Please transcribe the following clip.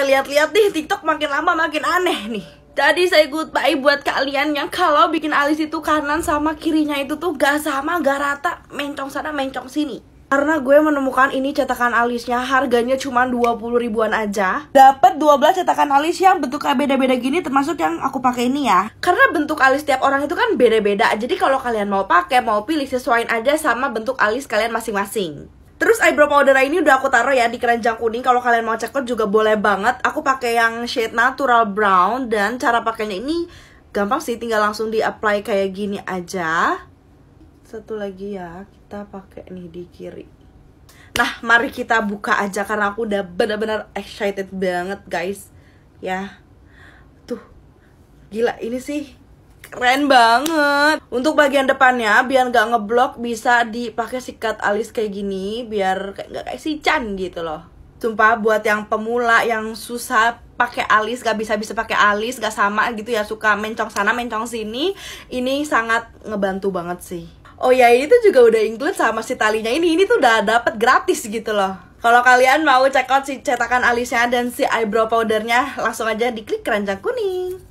Lihat-lihat nih TikTok makin lama makin aneh nih. Jadi saya goodbye buat kalian yang kalau bikin alis itu kanan sama kirinya itu tuh gak sama, gak rata, mencong sana, mencong sini. Karena gue menemukan ini cetakan alisnya harganya cuma 20 ribuan aja. Dapat 12 cetakan alis yang bentuknya beda-beda gini termasuk yang aku pakai ini ya. Karena bentuk alis tiap orang itu kan beda-beda. Jadi kalau kalian mau pakai, mau pilih sesuaiin aja sama bentuk alis kalian masing-masing. Terus eyebrow powder ini udah aku taruh ya di keranjang kuning. Kalau kalian mau cekot juga boleh banget. Aku pakai yang shade natural brown dan cara pakainya ini gampang sih, tinggal langsung di apply kayak gini aja. Satu lagi ya, kita pakai nih di kiri. Nah, mari kita buka aja karena aku udah benar-benar excited banget, guys. Ya. Tuh. Gila ini sih keren banget untuk bagian depannya biar nggak ngeblok bisa dipakai sikat alis kayak gini biar nggak kayak si Chan gitu loh sumpah buat yang pemula yang susah pakai alis gak bisa bisa pakai alis gak sama gitu ya suka mencong sana mencong sini ini sangat ngebantu banget sih oh ya itu juga udah include sama si talinya ini ini tuh udah dapet gratis gitu loh kalau kalian mau check out si cetakan alisnya dan si eyebrow powdernya, langsung aja diklik keranjang kuning.